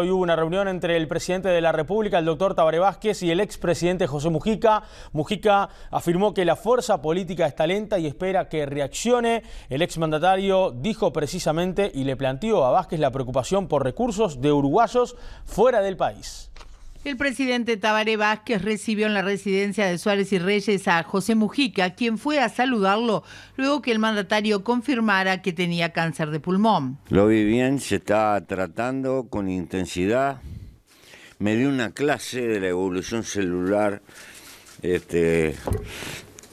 Hoy hubo una reunión entre el presidente de la República, el doctor Tabaré Vázquez, y el expresidente José Mujica. Mujica afirmó que la fuerza política está lenta y espera que reaccione. El exmandatario dijo precisamente y le planteó a Vázquez la preocupación por recursos de uruguayos fuera del país. El presidente Tabaré Vázquez recibió en la residencia de Suárez y Reyes a José Mujica, quien fue a saludarlo luego que el mandatario confirmara que tenía cáncer de pulmón. Lo vi bien, se está tratando con intensidad. Me dio una clase de la evolución celular este,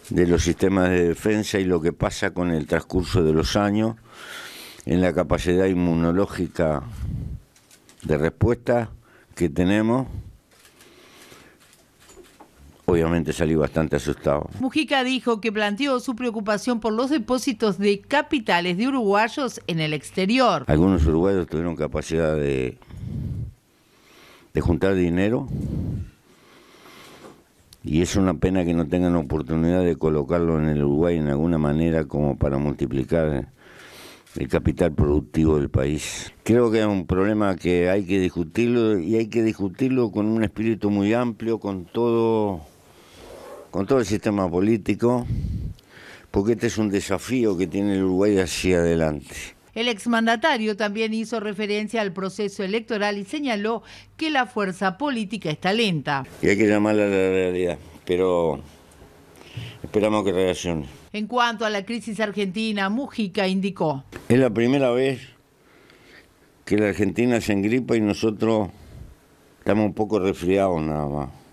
de los sistemas de defensa y lo que pasa con el transcurso de los años en la capacidad inmunológica de respuesta que tenemos obviamente salí bastante asustado. Mujica dijo que planteó su preocupación por los depósitos de capitales de uruguayos en el exterior. Algunos uruguayos tuvieron capacidad de, juntar dinero y es una pena que no tengan oportunidad de colocarlo en el Uruguay en alguna manera como para multiplicar el capital productivo del país. Creo que es un problema que hay que discutirlo y hay que discutirlo con un espíritu muy amplio, con todo con todo el sistema político, porque este es un desafío que tiene el Uruguay hacia adelante. El exmandatario también hizo referencia al proceso electoral y señaló que la fuerza política está lenta. Y hay que llamarla a la realidad, pero esperamos que reaccione. En cuanto a la crisis argentina, Mujica indicó. Es la primera vez que la Argentina se engripa y nosotros estamos un poco resfriados nada más.